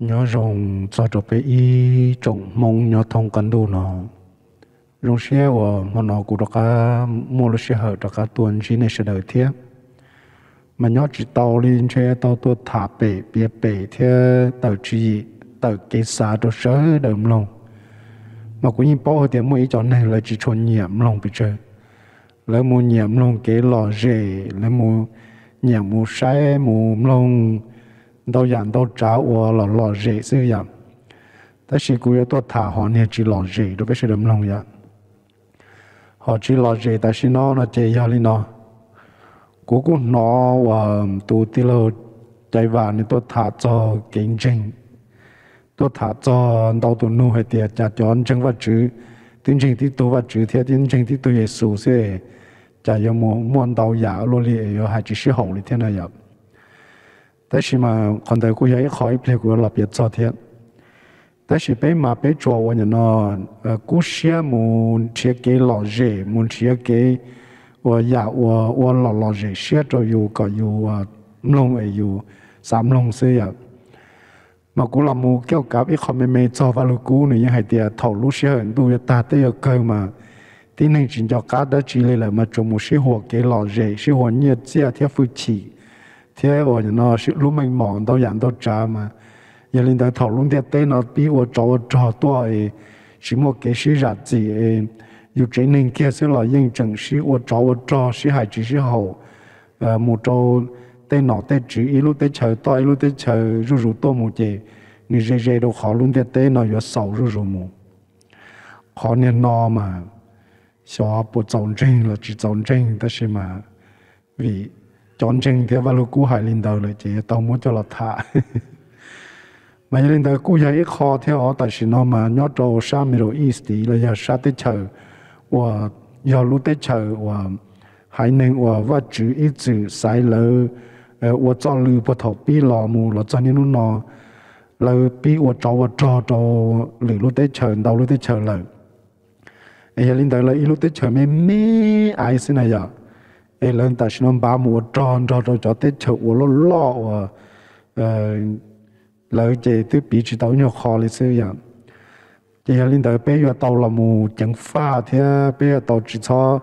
nhớ rồng cho cho bé y trồng mong nhớ thông cần đồ nó rồng xe của mà nó cũng được cả mua lúc xe hở được cả tuần chỉ nên sẽ đợi thế mà nhớ chỉ tàu lên xe tàu tôi thả bể bia bể thế tàu chỉ tàu kế xa đồ sớ đầm lòng mà cũng như bao tiền mua ý chọn này là chỉ chọn nhiệm lòng bị chơi lấy mua nhiệm lòng cái lò rể lấy mua nhiệm mua sai mua lòng đâu dặn đâu trả ô lò lò rễ sư dặn ta chỉ cú yếu tốt thả họ nè chỉ lò rễ đối với sự đồng lòng dặn họ chỉ lò rễ ta chỉ nó nó chạy ra lên nó cú cú nó và tu tí lô chạy vào nên tốt thả cho kinh trình tốt thả cho đâu tụ nu hết tiệt trả cho anh chân vật chữ tiến trình thì tu vật chữ thế tiến trình thì tu giê xu sẽ trả cho muốn muốn đâu giả luôn liền rồi hai chỉ sư hậu thì thế nào vậy 但是嘛，看到古也一开不了古立业昨天，但是被嘛被抓完人咯，呃，古些木贴给老热，木贴给我呀我我老老热，些着有个有啊，弄诶有三弄四呀。mà cũng là một kéo cáp ít không mềm cho vào lúc cũ này những hai thầu lúc xe hận tu ta tới ở cơ mà tí nên chỉ cho cá đó chỉ là mà trồng một số hồ cái lò rễ số hồ nhiệt xe theo phương chỉ thế ở nó lúc mình mòn đâu, dặn đâu trả mà giờ linh tao thầu luôn thế tên nó bị ở chỗ trò tuổi chỉ một cái sự rạch gì dù chỉ nên kia sẽ là những chẳng sĩ ở chỗ ở trò sĩ hải chỉ sĩ hậu một chỗ tên nó tên chỉ ý lúc tên chờ tôi lúc tên chờ rủ rủ tôi một gì người dễ dễ đâu khó luôn thế tên nó giờ sầu rủ rủ một khó nên no mà xóa bộ trọng trình là chỉ trọng trình ta sẽ mà vì chọn chừng thì vào lúc cú hải lên đầu rồi chị tao muốn cho là thả mà như lên đầu cú ít khó theo ở tại sự nó mà nhớ trâu sa mi rồi ít thì là giờ sa tới chờ và giờ lúc tới chờ và hai ninh và và chữ ít chữ sai lỡ và ờ, cho lưu bộ thọ bi lò mù là cho nên nó lỡ bi và cho và cho cho lỡ lúc tới chờ đầu lúc tới chờ lỡ ấy lên đầu là lúc tới chờ mê mê ai xin này giờ dạ ai lên ta xin ông ba mua tròn tròn tròn cho tết chợ của nó lo ờ lời chế tôi bị chỉ tao nhau khó lịch sử vậy chỉ là linh tới bây giờ tao là mù chẳng pha thế bây giờ tao chỉ cho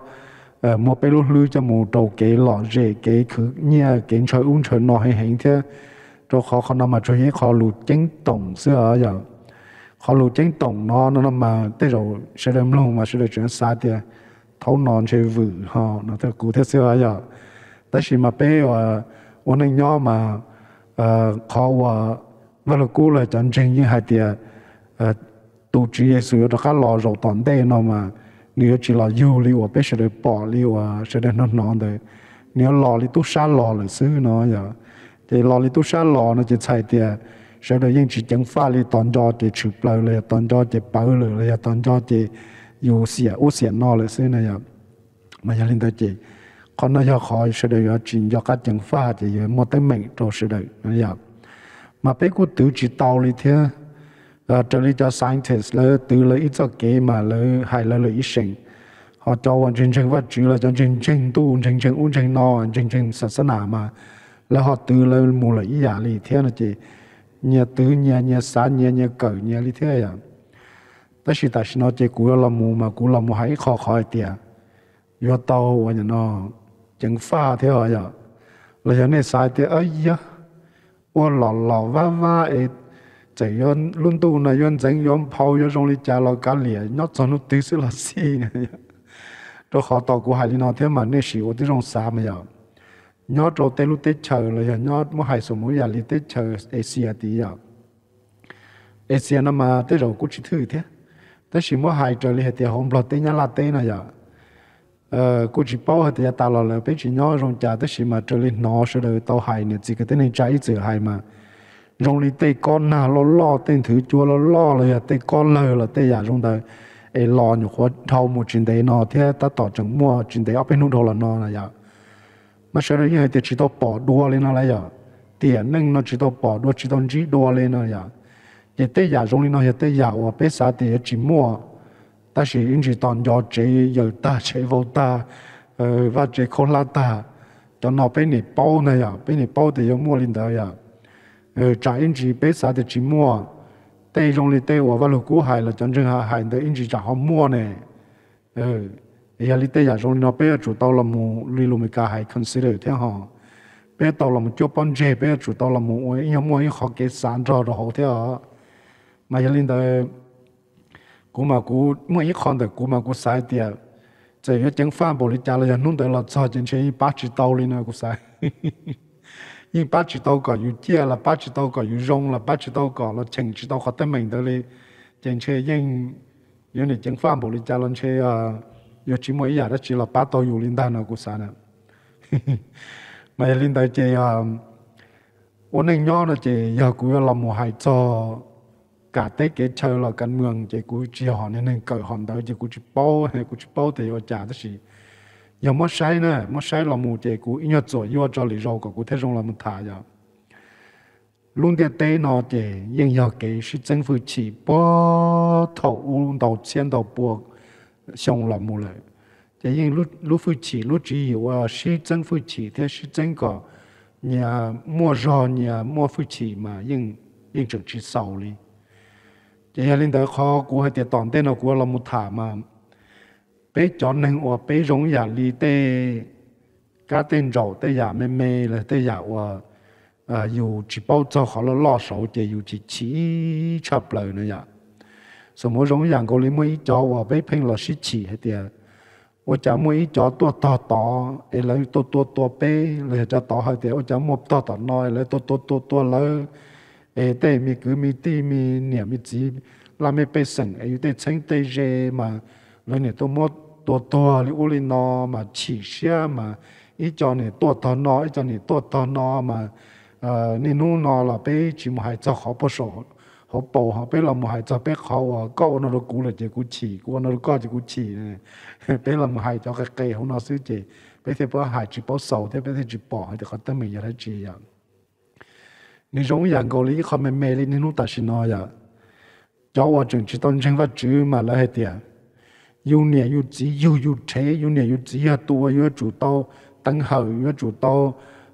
ờ mua bây lúc lưu cho mù đầu kế lọ rễ kế khứ nhia kế chơi uống chơi nói hay hình thế cho khó khó nằm mà chơi hết khó lụt chánh tổng xưa vậy khó lụt chánh tổng nó nó mà tới rồi sẽ đem luôn mà sẽ được chuyển xa thế thấu non chơi vự họ nó theo cụ thế xưa giờ tại vì mà bé và ôn anh nhỏ mà khó và và là cụ là chân chính như hai tia tổ chức Giêsu nó khá lo rồi toàn đây nó mà nếu chỉ là yêu liu và bé sẽ được bỏ liu và sẽ được nó non đấy nếu lo thì tu sa lo là xứ nó giờ thì lo thì tu sa lo nó chỉ sai tia sẽ được những chỉ chẳng pha li toàn cho thì chụp lại là toàn cho thì bảo lửa là toàn cho thì 有些有些那了些那样，嘛要领导姐，可能要考试的要进要搞政法的，要没得命做事的那样，嘛别个都知道了天，呃，这里叫 scientist 了，读了一早给嘛了，还了了一生，họ cho hoàn chỉnh chỉnh phát triển là cho chỉnh chỉnh tu chỉnh chỉnh uống chỉnh no chỉnh chỉnh sát sát nào mà là họ từ là mua là ý giả lý thế là chị nhà từ nhà nhà xã nhà nhà cỡ nhà lý thế à ta chỉ ta xin nó chỉ cú là mù mà cú là mù hãy khó khỏi tiệt yo tàu và nhà nó chẳng pha thế rồi giờ là giờ này sai thế ấy ya ô lò lò va va ấy chỉ yon luôn tu này yon chẳng yon phao yon trong đi chả lo cá lìa nó cho nó tí xíu là xì này rồi khó tàu cú hãy nó thế mà nên xì ô tí trong xa mà giờ nhớ trâu tê lúc tết chờ là giờ nhớ mua hải số mua nhà li tết chờ Asia tí giờ Asia nó mà tết rồi cũng chỉ thử thế ta chỉ mua hai trở lại thì hôm lo tên nhà là tên này giờ ờ cô chỉ bảo thì ta lo là bây chỉ nhớ rong chả, ta chỉ mà trở lại nó sẽ được tàu hai này chỉ cái tên này trái chữ hai mà rong đi tây con nào lo lo tên thứ chua lo lo là tây con lờ là tây giả rong đời ai lo nhiều khó thâu một chuyện đấy nó thế ta tỏ chẳng mua chuyện đấy ở bên nút đồ là nó này, giờ mà sau này thì chỉ tao bỏ đua lên nó là giờ tiền nâng nó chỉ tao bỏ đua chỉ tao chỉ đua lên nó là giờ 也对呀，容易呢也对呀，我别啥的也寂寞，但是因为当要这有大这无大，呃，或者可拉大，就那被你包那呀，被你包的要莫领导呀，呃，咋因为别啥的寂寞，对容易对我把路过海了，真正还还的因为咋好莫呢，呃，也里对呀，容易那别主到了么，里路没加还 consider 挺好。别到了么，就帮这别主到了么，我要么要好给三招就好点啊。mà giờ linh đời cú mà cú mỗi ít con đời cú mà cú sai tiệt chỉ cái chứng phan bồ lý cha là nung đời là cho chính chế ba chỉ tàu linh à cú sai nhưng ba chỉ tàu có yêu chia là ba chỉ tàu có yêu rong là ba chỉ tàu có là chừng chỉ tàu có tới mình tới đi chính chế nhân, nhưng này chứng phan bồ lý cha lên chế à giờ chỉ mỗi giờ đó chỉ là ba tàu yêu linh đàn à cú sai nè mà giờ linh đời chỉ à ôn anh nhỏ là chỉ giờ cú là một hai cho cả tế cái chờ là cần mường chỉ cú chỉ họ nên nên cởi hòn tới chỉ cú chỉ bao hay cú chỉ bao thì họ trả tất gì giờ mất sai nữa mất sai là mù chỉ cú nhớ rồi nhớ cho lý do của cú thế rồi là một thả giờ luôn cái tế nó chỉ nhưng giờ cái sự chính phủ chỉ bao thầu luôn đầu chiến đầu buộc xong là mù lại chỉ nhưng lúc lúc phủ chỉ lúc chỉ và sự chính phủ chỉ thế sự chính có nhà mua rồi nhà mua phủ chỉ mà nhưng nhưng chẳng chỉ sau đi จะยาลินเดอคอกูให้เตียตอนเต้นเอากูเรามุถามาเป๊จอนหนึ่งอวเป๊จงอย่าลีเต้กาเต้นเราเต้อย่าไม่เมเลยเต้อย่าว่าเอ่ออยู่จีเป้าเจ้าขอเราล่อ手จะอยู่จีชี้ชับเลยนะอย่าสมมติจงอย่างกูเลยไม่จอว่าเป๊เพ่งเราชิชีให้เตีย我จะมวยจอตัวต่อต่อไอ้เลยตัวตัวตัวเป้เลยจะต่อให้เตีย我จะมบต่อต่อน้อยเลยตัวตัวตัวตัวเลยเอเตมีกูมีตีมีเนี่ยมีจีลาไม่ไปสั่งอยู่แต่ชิงเตเจมาแล้วเนี่ยตัวมดตัวตัวลิอุลินอมาฉีเชียมาอีจอเนี่ยตัวตอนออีจอเนี่ยตัวตอนอมาเอ่อนี่นู่นอลาไปชิมหายจะขาประสบขาปูขาไปลำหายจะไปเขาอ่ะก็วันรกูเลยเจกูฉีกูวันรกก็จะกูฉีเนี่ยไปลำหายจะเกยเขาเนอซื้อเจไปเสพว่าหายจิบเอาเสาเทไปเสพจิบปอให้แตเขาต้องมีอะไรจีอย่าง你容易講你可咪咩？你弄大些那呀？叫我整起當成個主嘛來係啲，有年有子又有車，有年有子啊多，有做到等候，有做到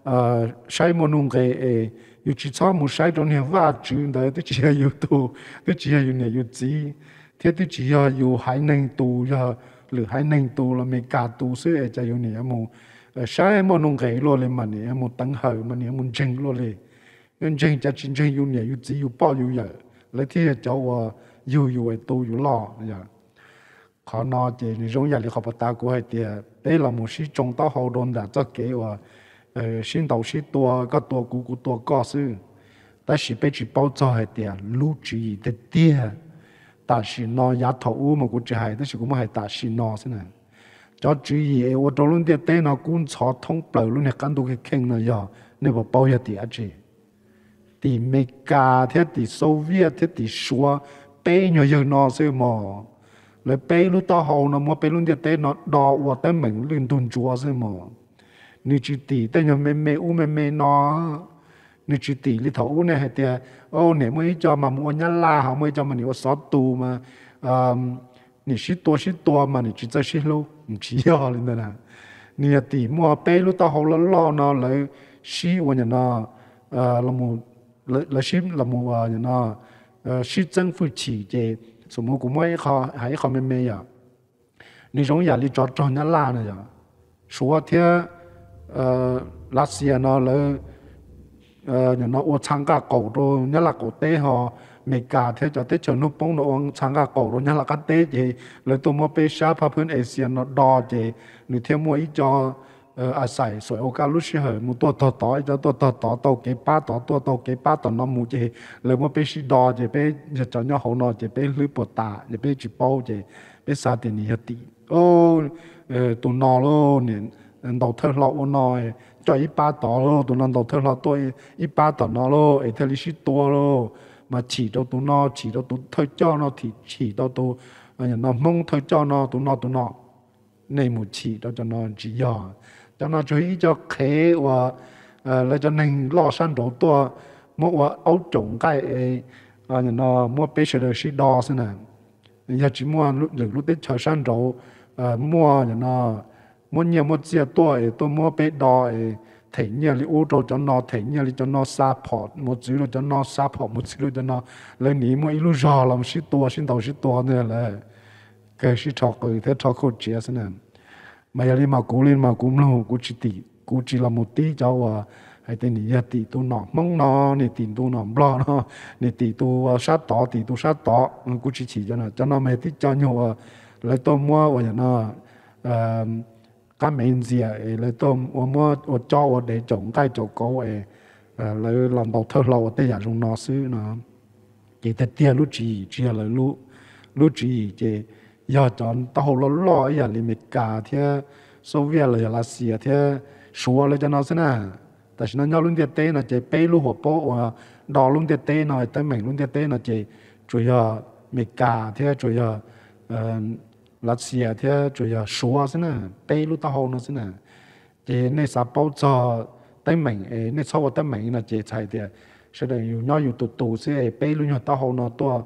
啊，曬冇弄嘅誒，有至少冇曬到年話主，但係啲只係有多，啲只係有年有子，啲啲只係有海能多呀，หรือ海能多啦，未加多，所以就有年冇誒曬冇弄嘅咯，你問你有冇等候，問你有冇整咯你。用真家真正有年有子有包有人，来天叫我有有诶都有啦，呀。khó nó chỉ những giống như là họ bắt ta của hai tiệt đấy là một sĩ trong tao hậu đồn đã cho kế và xin đầu sĩ tua các tua cũ cũ tua có sư ta chỉ biết chỉ bao cho hai tiệt lưu trì để tiệt ta chỉ nó giá thầu mà cũng chỉ hai ta chỉ cũng hai ta chỉ nó thế này cho chú ý tôi trong luôn đi, tế nó cũng cho thông bầu luôn này căn đồ cái kinh này giờ nếu mà bảo nhiêu tiệt chứ thì Mỹ cả thế thì Soviet thế thì xua bé nhỏ giờ nó sẽ mò lấy bé lúc to hầu nó mua bé lúc giờ té nó đỏ và té mình lên tuần chúa sẽ mò nếu chỉ tỷ té nhỏ mẹ mẹ u mẹ mẹ nó nếu chỉ tỷ lấy thấu này hay ô này mới cho mà mua nhá la họ mới cho mà nếu xót tu mà nếu chỉ tua chỉ tua mà nếu chỉ chơi chỉ lâu chỉ ho lên đây nè nếu tỷ mua bé lúc to hầu nó lo nó lấy xí và nhà nó ờ, là một là xin là mua à nó à, sĩ chính phủ chỉ chế số mua cũng mấy khó hay khó mấy mấy à nếu giống nhà đi cho cho nhà la này à số thế ờ lá xia nó là ờ nó ô sang cả cổ đồ nhà là cổ tế họ mẹ cả thế cho tới cho nó bông nó ông sang cả cổ đồ nhà là cái tế chế rồi tôi mua bê sa phá phun asia nó đo chế nếu theo mua ít cho Ờ, à sai soi ô cá lúc xưa mu to to cho to to to to ba to to to ba to nó mu lấy mu bé xí đo chỉ bé giờ cho nhau hậu nó bé lưỡi bột tà chỉ bé chỉ bao chỉ bé sa tiền nhiều tí ô ờ, tụ nó luôn nên đầu thơ lọ ô nó cho ít ba to luôn tụ nó đầu thơ lọ tôi ít ba to nó luôn ấy thơ lý xí mà chỉ cho tụ nó chỉ cho tụ thơ cho nó thì chỉ cho tụ ờ, nó mong thơ cho nó tụ nó tụ nó này một chỉ cho cho chỉ giỏi cho nó chú ý cho khế và ờ, là cho nên lo san đổ tua mua và ấu trùng cái à nó mua bê sợi xí đo xin à, giờ chỉ mua lúc lúc lúc tết chờ san à, mua nó mua nhiều mua chia tua tôi mua bê đo thể nhiên là ô tô cho nó thể nhiên là cho nó support một chữ là cho nó support một chữ là cho nó lấy ní mỗi lúc rõ làm xí tua xin đầu xí tua nữa là cái xí trọc cái thế trọc khổ chia xin à mà giờ đi mà cố lên mà cũng lâu cũng chỉ tỷ cũng chỉ là một tí cháu à hay tên này tỷ tu nọ mong nó này tỷ tu nọ blo nó này tỷ tu sát tỏ tỷ tu sát tỏ ừ, cũng chỉ chỉ cho nó cho nó mấy tí cho nhau à lấy tôi mua và giờ nó à, cá mèn gì à lấy tôi mua mua cho và để trồng cái chỗ có vậy lấy làm đầu thơ lâu tới giờ dùng nó xứ nó chỉ thật tiền lúc chỉ chỉ là lúc lúc chỉ chỉ giờ chọn ta hồ lo lo giờ li cả thế số việt là giờ là thế số là cho nó thế nào tại sao nó nhau luôn tiệt tế là chỉ bê luôn hộp bộ đò luôn tiệt tế nói tới mình luôn tiệt tế là chỉ chủ giờ mít cả thế chủ giờ là xìa thế chủ giờ số thế nào bê luôn ta hồ nó thế nào chỉ nên sao bao giờ tới mình ấy nên sau tới mình là chỉ chạy thế sẽ là nhiều nhiều tụ tụ sẽ bê luôn nhau ta hồ nó to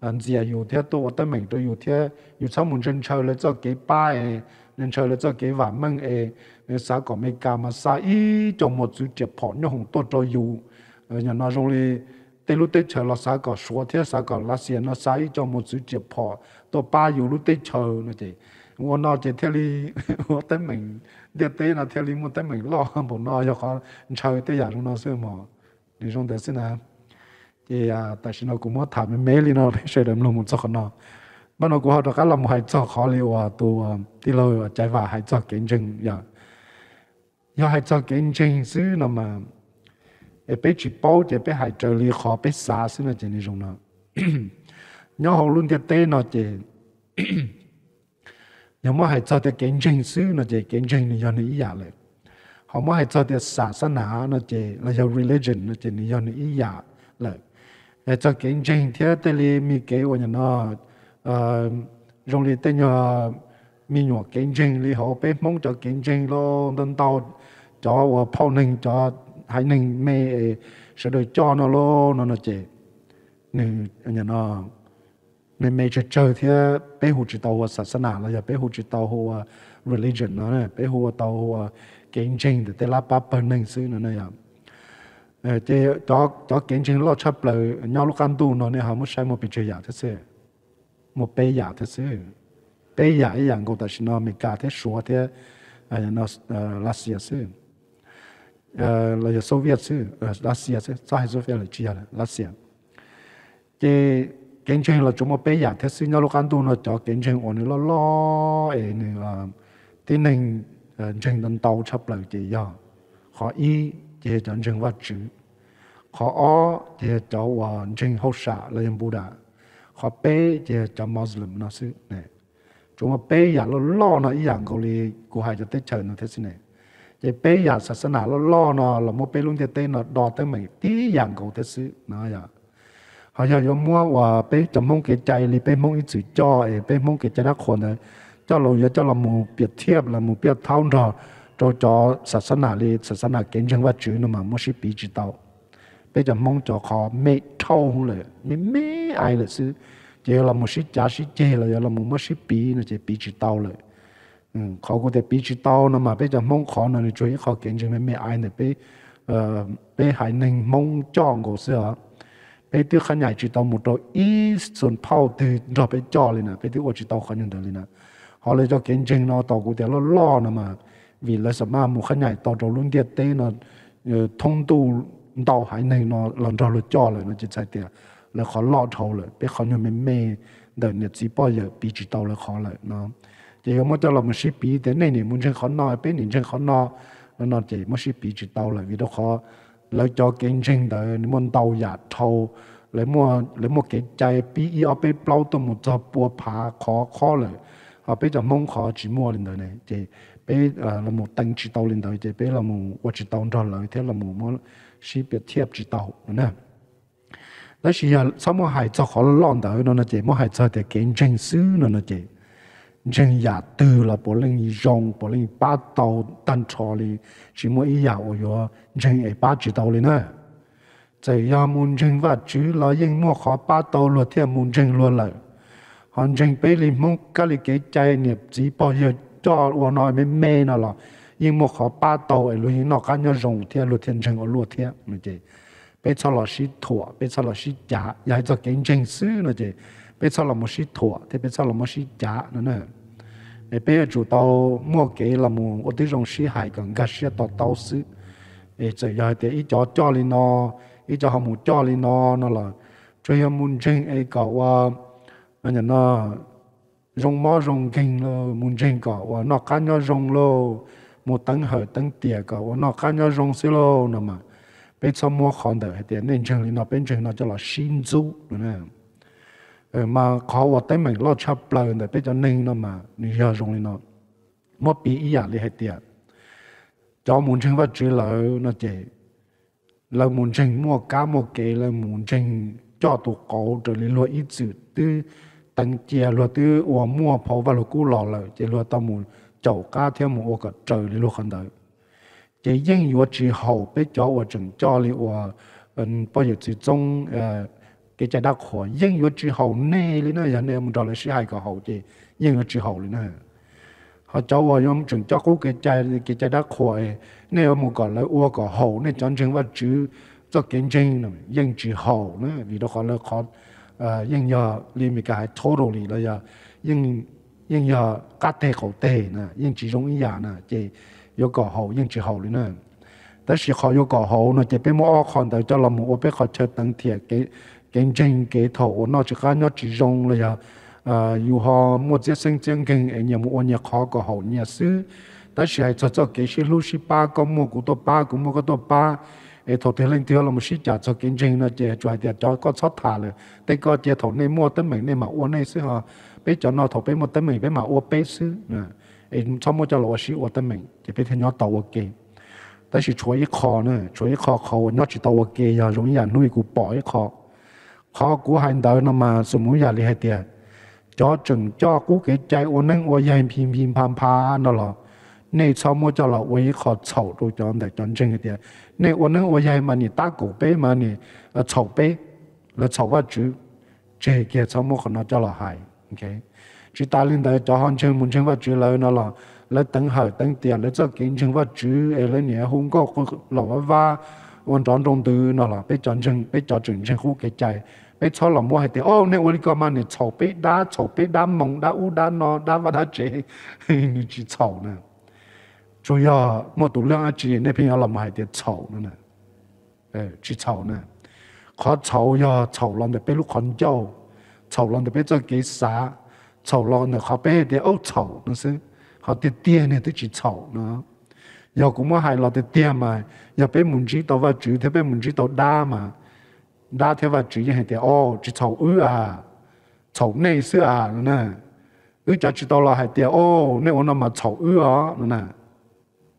嗯，只係要聽到，我得明到要聽，要出門進出咧，做幾百誒，進出咧做幾萬蚊誒，誒啥講咩價嘛？啥依做冇做接盤，一紅多咗要，誒人話做咧，對路對出落啥個說聽啥個那些那啥依做冇做接盤，到巴要路對出那啲，我那就聽你，我得明，一對那聽你冇得明咯，冇那又講出對人那些嘛，你講得先啊？thì à tại sao cũng mất thảm mấy mấy nó để sửa đầm luôn một chỗ nó bắt đầu cũng học được cái làm hai cho khó liệu à tu à, đi lâu chạy vào hai cho kiến trình giờ dạ. giờ hai chỗ kiến trình xứ nó mà ở bên chỉ bao để bên hai trợ lý khó bên xa xứ nó chỉ như nó nhớ học luôn cái tên nó chỉ nhớ mà hai chỗ cái kiến trình xứ nó chỉ kiến trình thì do nó ý giả họ mà hai chỗ cái xã xã nó chỉ là do religion nó chỉ do nó ý giả để cho kiến trình thế tê li mi kế của nhà nó ờ, rong li tê nhỏ mi nhỏ kiến trình li hậu bé mong cho kiến trình lo đơn tàu cho và phao ninh cho hải ninh mê sẽ được cho nó lo nó nó chế nè nhà nó mê mê cho chơi thế bé hồ chỉ tàu sát sanh là giờ bé hồ chỉ tàu hồ religion nó này bé hồ tàu kiến trình thì tê la ba phần ninh xứ nó này Ờ, thì đó đó kiến chứng lo chấp là nhau lúc ăn tu nó nên họ muốn sai một bị chơi giả thế sự một bê giả thế sự bê giả ấy dạng cô ta xin ờ, nó mình cả thế số thế nó là gì thế là số Soviet chứ là gì thế số Soviet là chi là là gì thì kiến chứng là chúng một bê giả thế sự nhau lúc ăn tu nó cho kiến chứng ổn nó lo ấy nữa ờ, tin nên chứng tàu chấp là gì giờ họ y จจันจึงวัดจูขออ้อจะจาวันจึงฮุสาเลยบูดา ขอเป้เจะจามอสลิมนั่ะสิเนี่ยจงมาเป้อย่างล่อนะอย่างเกาหลีกูหายจะเตะเฉิญนะเทศเนี่ยจะเป้อยากศาสนาล่อล่อนะเราโมเป้ลุงจะเตะนะดอเตะใหม่ที่อย่างเขาเทศนะอย่าเขาอยากยมว่าว่าเป้จะมุ่งเกจใจหรือเป้มุ่งอิจฉาจ่อเอเป้มุ่งเกจนักคนเลยเจ้าเราอย่าเจ้าเราโมเปรียบเทียบเราโมเปียบเท่าเรา cho cho sát sinh nào sát sinh nào kiến chứng và chủ nó mà mới sẽ bị chỉ đạo bây giờ mong cho họ mê thâu không mê ai lệ sư chỉ là một sự trả sự chế là là một một sự bị chỉ bị chỉ đạo lệ họ có thể bị chỉ đạo nó mà bây giờ mong họ nó chủ họ kiến chứng mê ai này bây bây hãy nên mong cho ngộ sửa bây tiêu khán giả chỉ đạo một độ ít xuân phao từ rồi bây cho lên nè bây tiêu chỉ đạo khán nhân đó họ lấy cho kiến chứng nó tàu cụ thể nó lo mà vì là sao mà một cái nhảy tàu trâu luôn tiệt tế nó thông tu tàu hải này nó lần trâu lượt cho rồi nó chỉ sai tiệt là khó lo trâu rồi biết khó như mình mê đời nhật chỉ bao giờ bị chỉ tàu là khó rồi nó chỉ có mỗi cho là một ship bị thế này này muốn chơi khó no biết nhìn chơi khó no nó chỉ một ship bị chỉ tàu là vì đó khó lấy cho kinh doanh đời muốn tàu giả trâu เลยมัวเลยมัวเกจใจปีอีเอาไปเปล่าตัวมุดจอปัวผาขอข้อเลยเอาไปจะมงขอจีมัวเลยเนี่ยเจ bé là một tăng chỉ tàu lên tới chế bé là một quá chỉ tàu rồi lại thế là một món ship biệt thiệp chỉ tàu nè đó là sau mà hải cho khó lon tới nó là gì, mà hải cho thì kiến tranh sư nó là gì, tranh nhà tư là bộ linh dòng bộ linh ba tàu tan trò đi chỉ mỗi ý giả ở đó tranh ấy ba chỉ tàu lên nè chỉ là muốn tranh và chữ là những mua khó ba tàu luôn thì muốn tranh luôn lại hoàn tranh bé linh mong cái gì cái trái nghiệp chỉ bao giờ? cho của nó mới mê nó là nhưng một khó ba tàu ấy lúc nó cá nhau rồng thiên lúc thiên trần ở lúc thiên nó chỉ bây giờ là sĩ thua bây giờ là sĩ giả giải cho kiến trình sư nó chỉ bây giờ là một sĩ thua thì bây giờ là một sĩ giả nó nữa để bây giờ chủ tàu mua kế là một ở đây rồng sĩ hải cần gạt sĩ tàu tàu sư để chỉ giải thì ít cho cho lên nó ít cho họ muốn cho lên nó nó là cho họ muốn trình ấy cậu à nó nhà nó rong mò rong kinh lo muốn trình cỏ và nó cá nhau rong lo một tấn hở tấn tỉa cỏ và nó cá nhau rong xí lo nè mà bên sau mua khoản đời tiền nên trường thì nó bên trường nó cho là xin du nè ờ, mà khó và tới mình lo chấp bờ, để bây giờ nên nó mà như giờ rong thì nó mất bị ý à liền tiền cho muốn chừng và chữ lỡ nó chỉ là muốn chừng mua cá mua kế là muốn trình cho tụ cổ trở lên lo ít chữ tư luật luật mua tâm 等接落啲我摸抱翻落古落嚟，即落到門做家添門我個做你落肯到，即英語之後俾咗我盡咗你我嗯不如之中誒嘅只得可英語之後呢你呢人你有冇做你書係個好即英語之後你呢？họ cháu vào nhóm trường cho cố cái chai cái chai đã khỏi nên ông một còn là ua cỏ hậu nên chọn trường và chứ cho kiến trình là dân chỉ hậu nữa vì đó khó là khó 呃，应要里面个 totally 了呀，应应要家庭好地呢，应其中一样呢，即有搞好，应之后了呢。但是好有搞好呢，即别莫看到叫老母我别好吃等铁给竞争给头，我那只看那其中了呀。呃，有好莫只生真跟人家莫人考个好，人家是，但是还做做给些六十八个莫古多八个莫古多八。thì thổ thiên linh thiếu là một sĩ trả cho kiến trình là trẻ chuẩn tiền cho con sót thả rồi tây có trẻ thổ nên mua tới mình nên mà uống nên sư họ bé cho nó thổ bé mua tới mình bé mà uống bé sư ấy cho mua cho lỗ sĩ uống tới mình thì bé thì nhớ tàu ok ta chỉ chuối kho nữa chuối kho kho nó chỉ tàu ok giờ giống như nuôi cụ bỏ cái kho kho của hành đạo nó mà sum muốn giờ đi hay cho chừng cho cú cái trái uống nên uống dành phim phim phàm phà nó rồi 你草木叫了，我一靠草都叫的真正一点。你我能我也嘛你打狗背嘛你呃草背，那草不住，这个草木可能叫了害，OK。chỉ ta lên đây cho hòn chân muốn chân vật chữ lời nó là lấy tấn hở tấn tiền lấy cho kiến chân vật chữ ấy lấy nhẹ hung có lọ va va ôn tròn trong từ nó là bé chọn chân bé chọn chân chân khu cái chạy bé cho là mua hai tiền ô nên ôn cái mà này chậu bé đá chậu bé đá mông đá u đá nó đá và đá chế chỉ chậu nè 主要我读了啊几年那边要老买点草了呢，哎，去草呢，看草呀，草浪的被路看掉，草浪的被这给杀，草浪的好被的哦草那是，好的店呢都去草呢，要古么还老的店嘛，要被门知道哇主，特别门知道打嘛，打特别主要还得哦，去草鱼啊，草内是啊呢，你就知道了还得哦，那我那么草鱼啊呢。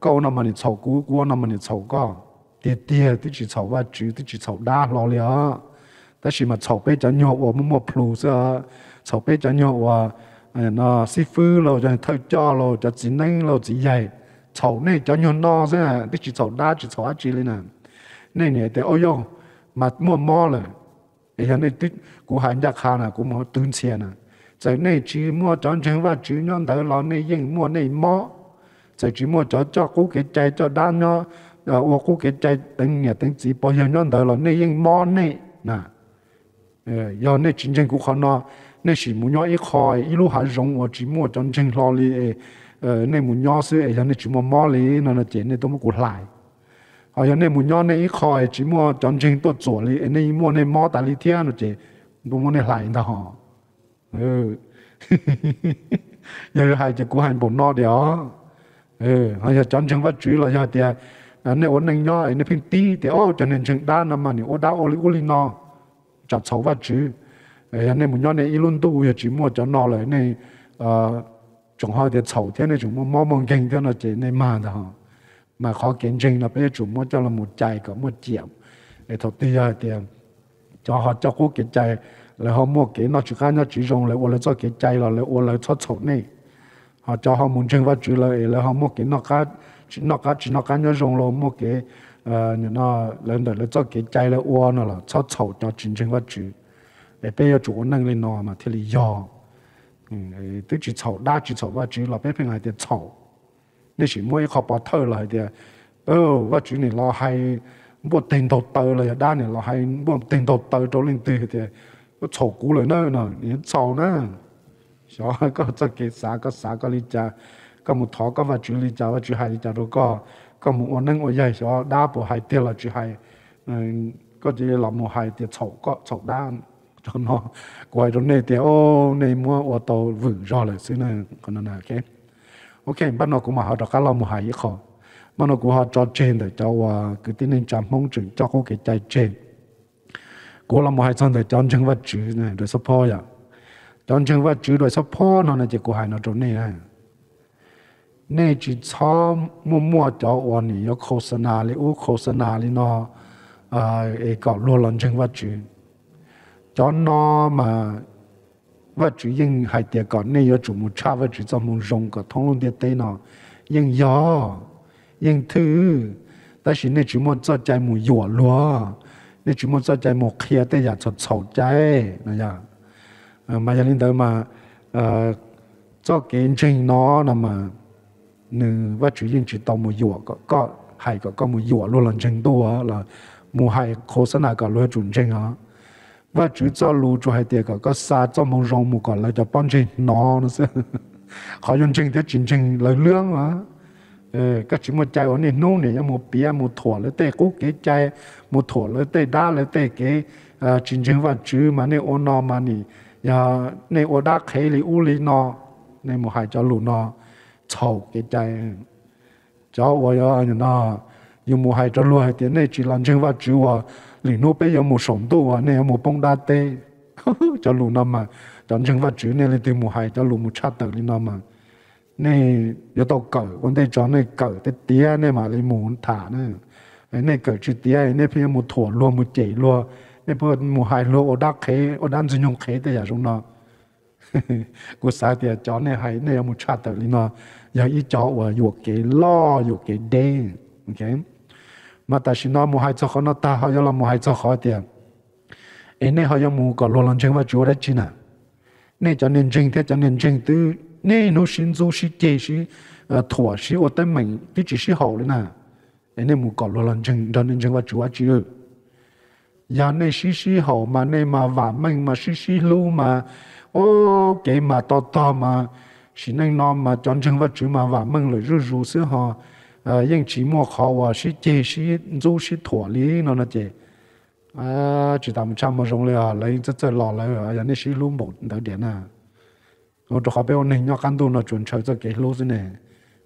câu nào mà đi chầu cú cú nào mà đi chầu có tiền tiền thì chỉ chầu ba chữ thì chỉ chầu đa lo liền ta chỉ mà chầu bé cho nhau và mua plu sa chầu bé cho nhau và nó sư phụ lo cho thâu cho lo cho chỉ nên lo chỉ dạy chầu này cho nhau no ra thì chỉ chầu đa chỉ chầu chỉ lên nè này này thì ôi yo mà mua mua rồi thì hiện nay tích của hành gia khá là cũng mua tuyên xe nè giờ này chỉ mua chọn chọn và chỉ nhon tới lo này yên mua này mua 就只麼咗咗估計制咗單咯，啊我估計制等日等直播有人到了，你應麼呢？嗱，誒有你真正顧看咯，你是冇咗一開一路還用我只麼真正落嚟誒，你冇咗先，有你只麼麼嚟，那那錢你都冇顧來。啊，有你冇咗你一開只麼真正都做嚟，你麼你麼但你聽那錢都冇你來的嗬，誒，又係只顧係冇攞掉。ừ họ giờ chọn chẳng vật chú là giờ thì à, à, nên ổn định nhau nếu phim tí thì ô cho nên chừng đa năm mà nếu ô đa ô li ô li nó chọn xấu vật chú nên một nhau này luôn tu giờ chỉ mua cho nó lại này ờ, chúng họ thì xấu thế này chúng mua mua mong kinh thế nó chỉ này mà đó mà khó kiến trình là bây giờ chúng mua cho là một chạy có một triệu để thầu tư giờ thì à, cho họ cho cố kiến chạy là họ mua cái nó chỉ khác nó chỉ dùng lại ô lại cho kiến chạy là lại ô lại cho xấu này họ cho họ muốn chân vào chữ là là họ mua cái nó cá chỉ nó cá chỉ nó cá nhớ dùng lo mua cái ờ nó lên đầu là cho cái trái là uo nó là cho chậu cho chân chân vào chữ để bây giờ chủ năng lên nó mà thì là do ừ tức chỉ chậu đa chỉ chậu vào chữ là bé bên này chậu nên chỉ mua khó bỏ thơ lại thì ờ vào chữ này lo hay mua tiền đầu tư là đa này lo hay mua tiền đầu tư cho lên từ thì chậu cũ lại nữa nè chậu nữa 小个这给啥个啥个里家，个木头个话住里家话住海里家都个，个木我能我也小大部海跌了住海，嗯，个只老木海跌草个草单，就那怪着那点哦，那么我到稳着了，所以呢，可能那个，OK，不那古嘛好着个老木海以后，不那古好着钱的，着话个点人占梦准，着好给在钱，古老木海上的将军话住呢，就是跑呀。ตอนเชิงว่าจืดโดยสะพ่อนอนจะกูหายนอนตรงนี้นะเนี่จีช้อมมั่วๆจออวันนี้ยกโฆษณาเลยอู้โฆษณาเลยนอไอ้กอบรัวหลอนเชิงว่าจืดจอนนอมาว่าจืดยิ่งหายเตียก่อนเน่ยจุมุชาว่าจืดจอมุรงก็ท้องเดียดเตยนอยิ่งยอยิ่งถือแต่สินเนี่จุมุจอใจมุหยวนรัวเน่จุมุจอใจมุเคลียแต่อย่ากสดสดใจนะยา mà gia đình đó mà cho kiến ờ, trình nó là mà nên và chỉ riêng chỉ tàu một dùa có có hay có có một dùa luôn là trình đua là mua hay khổ sở nào cả luôn chuẩn trình hả và chỉ cho lù cho hai tiền cả có xa cho mong rong một còn lại cho bọn trình nó nó sẽ họ dùng trình thế chính trình lời lương á, ờ, các chỉ một chai ở này nô này một bia một thổ lấy tê cố cái chai một thổ lấy tê đa lấy tê cái ờ, chính trình và chữ mà này ôn nó mà này 呀，你我打开你屋里呢，你冇系咗路呢，嘈嘅啫。就我有人啊，有冇系咗路系点？你只能称话主话，你路边有冇上到啊？你有冇帮打地？就路那嘛，就称话主呢，你哋冇系咗路冇差得你那嘛。你有到狗，我哋做你狗啲啲啊，你嘛你冇打呢？你狗住啲啊，你偏冇陀螺冇地螺。ไอ้พวกมูหายโลดักเคอดันจุยงเคแต่อย่ารู้เนาะกูสาเดียจอในหายในมุชาติลีเนาะอย่าอีจอว่าอยู่เกล้ออยู่เกเด้งโอเคมาแต่ชินอมูหายจอขอนตาเขายลมูหายจอขอเดียไอ้เนี่ยเขายมูก็โลลันเชงว่าจัวได้จีน่ะเนี่ยจะเนียนจริงแต่จะเนียนจริงตื้อเนี่ยนู้ชินซูชิเจชิถั่วชิโอเต็มเหม่งที่จีชิหอเลยน่ะไอ้เนี่ยมูก็โลลันเชงเดินเนียนจริงว่าจัวจีเออ giờ dạ này xí xí hậu mà này mà vả mình mà xí xí lu mà ô cái mà to to mà xí này nó mà chọn chân vật chữ mà vả mình lại rú rú xí họ à yên chỉ mua khó và xí chê xí rú xí thỏa lý nó nó chê à chỉ tạm chăm mà rong à lấy rất rất lo lấy à giờ dạ này xí lu một đầu điện à nó cho họ biết này nhau căn tu nó chuẩn chơi cho cái lu xí này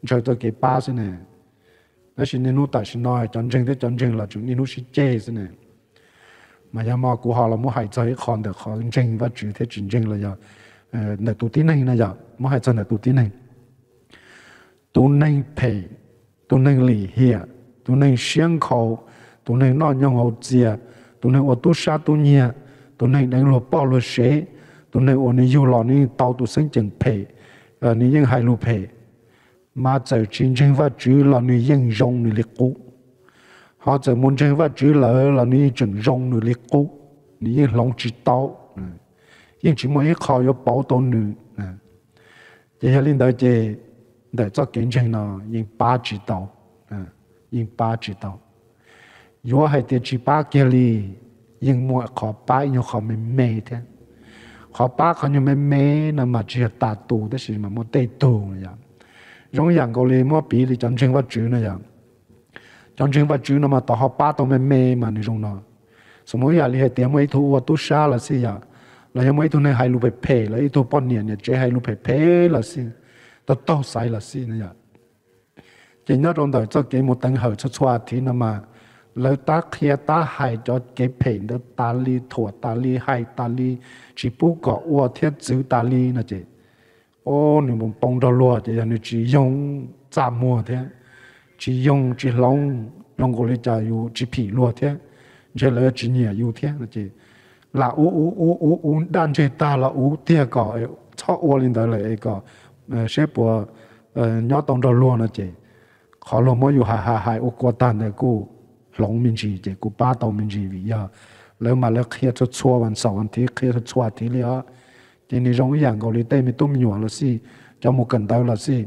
chơi cho cái ba xí này đó xí này nó tại xí nói chọn chân thế chọn chân là chúng nó xí chê xí này mà giờ mà cú họ là mua hải chơi còn được còn trình và chủ thế trình trình là giờ nè tụ tí này là giờ muốn hải chơi nè tụ tí này tụ này phải tụ này lì hiệp tụ này xiang khẩu tụ này nó nhau hậu chia tụ này ô tu sa tu nhẹ, tụ này đánh lột bao lột sế, tụ này ô này yêu lọ này tàu tu sinh chừng phải ờ này những hải lụ phải mà giờ trình trình và chủ là này những rong này liệt cũ họ giờ muốn chơi và chữ là là ni chừng rong nữa liệt cố ni lòng chỉ tao nhưng chỉ mỗi khó yếu bảo tồn nữa chỉ là linh đại chế đại cho kiến trình nó nhưng ba chỉ tao nhưng ba chỉ tao yếu hay tiền chỉ ba kia li nhưng mỗi khó ba nhưng khó mình mê thế khó ba khó nhưng mình mê là mà chỉ là tù thế mà muốn tê tù rồi dạ. giống dạng câu li mua bì thì chẳng chừng và chữ này dạng trong trường bà chú nó mà tỏ họ ba tao mê mà này rong nó số mỗi giờ liên hệ tiếng thu và tu sa là gì à là em thu này hai lúc phải phê là thu bao nhiêu này chế hai lúc phải phê là gì tao tao sai là gì này chỉ nhớ trong đời cho cái một tầng hở cho xóa thì nó mà ta kia ta hại cho cái phê đó ta li thua ta li hại ta li chỉ bu có ua thiết chữ ta li là chị ô nếu muốn bông ra thì là chỉ dùng giảm mua thế 即用即农，农果里即有即平罗田，这来即年有了即那五五五五五，但即打了五天个，炒窝里头来一个，呃，全不，呃，尿冻到了即好了没有还还海，过冬的古农民钱即古八农民钱有，了嘛了，开出十万、十万的，开出十题的了，即你容易样果里对面都咪少了是，就木跟到了是。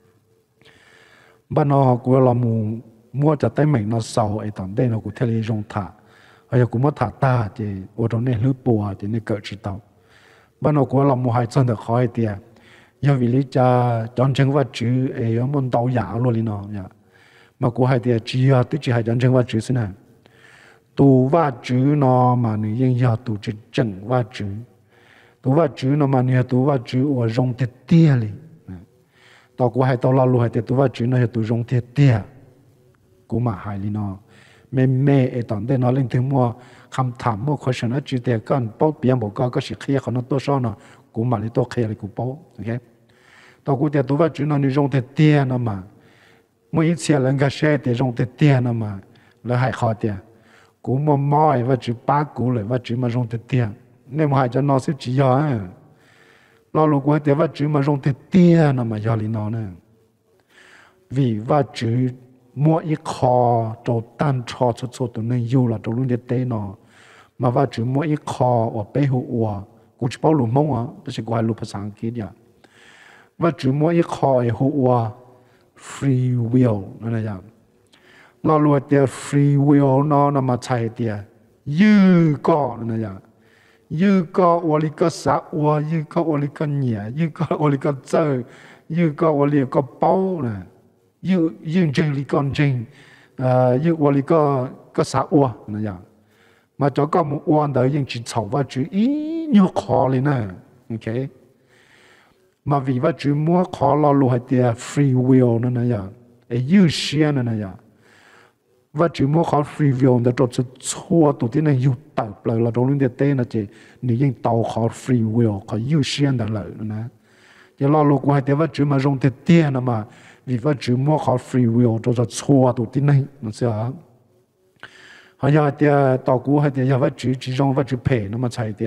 บ้านนอกูเรามูมัวจะไต้เหม่งนอเสาไอ้ตอนได้นอกูเทเลจงถาไอ้กูมัวถาตาเจโอตรงนี้หรือปัวเจนี่เกิดจิตเอาบ้านนอกูเรามูหายจนเด็กคอยเตียยาวิลิจาจอนเชิงว่าจื้อไอ้ยมันเตาหยาลลินอเนี่ยมากูหายเตียจีอาติจีหายจอนเชิงว่าจื้อสินะตูว่าจื้อนอมานี่ยังยาตูจิจังว่าจื้อตูว่าจื้อนอมาเนี่ยตูว่าจื้อว่าจงเตี้ยเลย tao cũng hay tao lo lu hay tiền tôi vay chuyện này tôi dùng thiệt tiệt, cũng mà hay nó mẹ mẹ ở tận đây nó lên thứ mua khám thảm mua khói ở chỉ tiền cần bao biển bộ cao có sự khía còn nó tôi sao nó cũng mà lấy tôi khía lấy cũng bao ok tao cũng tiền tôi vay chuyện nó dùng thiệt tiệt, nó mà mỗi ít xe lần cái xe thì dùng thiệt tiệt nó mà là hay khó tiền cũng mà mỏi và chỉ ba cũ lại và chỉ mà dùng thiệt tiệt, nên mà hai cho nó sẽ chỉ giỏi 路过的我周末上的店了嘛，夜里闹呢，为我就摸一考就当场就做都能有了，都能的电脑。嘛，我周末一考我背后我过去包罗梦啊，都是怪路不上去的。我周末一以后我 freewill 那呀，那如果这 freewill 呢，那么才这勇敢那样。như có ô lý có xã ô như có ô lý có nhà như có ô lý có chơi như có ô lý có bao nè như như chơi lý con trình như ô lý có có xã ô nè nhở mà cho có một ô đó nhưng chỉ sầu và chỉ ý nhiều khó lên nè ok mà vì vậy chỉ mua khó lo luôn hay tiền free will nè nhở ấy yêu xe nè nhở và chỉ mua khó freeview là trộn sự chua tụ tiên này yêu tập lại là trong những tên là chỉ nếu những tàu khó freewheel khó yêu xuyên là lợi nè chỉ lo lục quay thì và chỉ mà dùng tiền tiền à mà vì và chỉ mua khó freewheel trộn sự chua tụ tiên này nó sẽ họ nhớ thì à, tàu cũ hay thì nhớ và chỉ chỉ dùng và chỉ phe nó mà chạy thì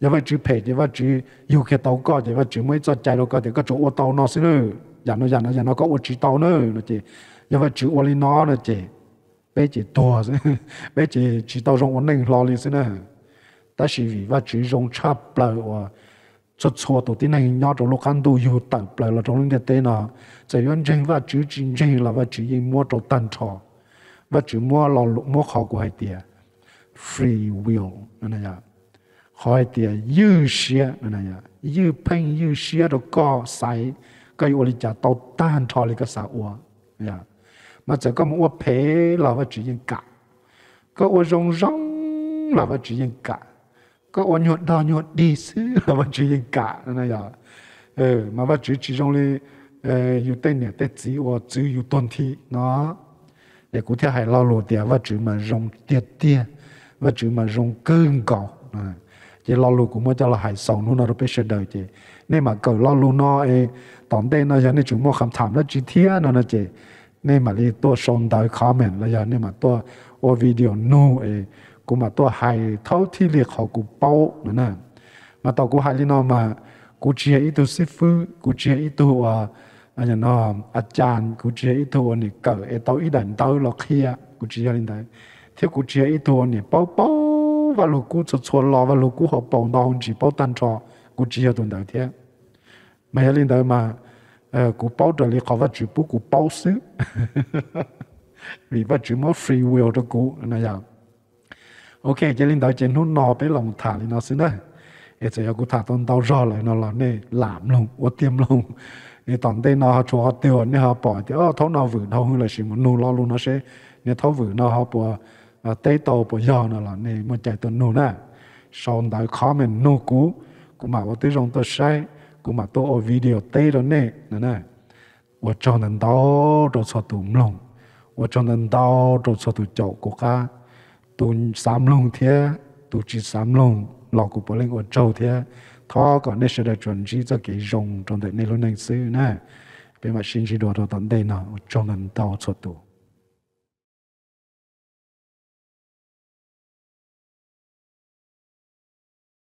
nhớ và chỉ phe thì và chỉ yêu cái tàu có thì và chỉ mới cho chạy đâu có thì có chỗ ô tàu nó sẽ nữa nhà nó nhà nó nhà nó có ô chỉ tàu nữa nó chỉ nhớ và chỉ ô li nó nữa chỉ bé chỉ tua chứ, bé chỉ chỉ tao rong vấn lo lên xin à ta chỉ vì và chỉ rong chắp lại và cho cho tổ tiên này nhau trong lúc ăn đủ yêu tận lại là trong những cái nào chỉ yên chân và chỉ chân chân là và chỉ yên mua trong tận cho và chỉ mua lo mua khó của hai tia free will này nhá khỏi tia yêu xia nè nhá yêu pen yêu xia rồi có sai cái ô lý cha tao tan cho lý cái sao nhá mà chỉ có mua phê là vật chỉ yên cả có ô rong rong là vật chỉ yên cả có ô nhuận đo nhuận đi xứ là vật chỉ yên cả này à ừ mà vật chỉ chỉ trong này ờ yêu tên này tên chỉ ô chữ yêu tuần thi nó để cụ thể hay lo lộ tiền vật chỉ mà rong tiệt tiệt vật chỉ mà rong cơn cầu à chỉ lo lộ cũng mới cho là hải sầu nó nó biết sẽ đời chứ, nên mà cầu lo lộ nó ờ, tổng tên nó giờ này chúng mua khám thảm nó chỉ thiên nó nó chỉ nên mà tôi xong đời comment là giờ nên mà tôi ô video nu ấy cũng mà tôi hay thấu thi liệt họ cũng bao nè mà tao cũng hay đi nó mà cũng chia ít tu sư phụ cũng chia ít tu à anh nó à chia ít tu anh cỡ ấy ít đàn tao lọc kia cũng chia lên đấy thế cũng chia ít tu anh bao bao và lúc cũng cho cho lo và lúc cũng họ bao đau chỉ bao tan trò cũng chia tuần đầu thế mà lên đấy mà Ờ, cú bao giờ li khó vật chữ bút cú bao xứ vì vật chữ mất free will cho cú này ok cho nên đó trên nó nọ bé lòng thả lên nó xứ đấy ấy chỉ cú thả tôn tao rõ lại nó là nè làm luôn ô tiêm luôn nè tận đây nó cho họ nè bỏ thì ô thấu nó vừa thấu hơn là chỉ một nô lo luôn nó sẽ nè thấu vừa nó bỏ tây tàu bỏ giò nó là nè một chạy tuần nô nè sau đó comment nô cú cũng bảo tôi rằng tôi sai cũng mà tôi ở video tê đó nè nè nè và cho nên đó rồi sao tụi lòng và cho nên đó rồi sao tụi cháu của cá tụi sám lòng thế tụi chỉ sám lòng lọ của bố lên của cháu thế thọ còn nên sẽ được chuẩn chỉ cho cái rồng trong đời này luôn này xứ nè bên mà xin chỉ đồ đồ tận đây nào cho nên đó cho tụi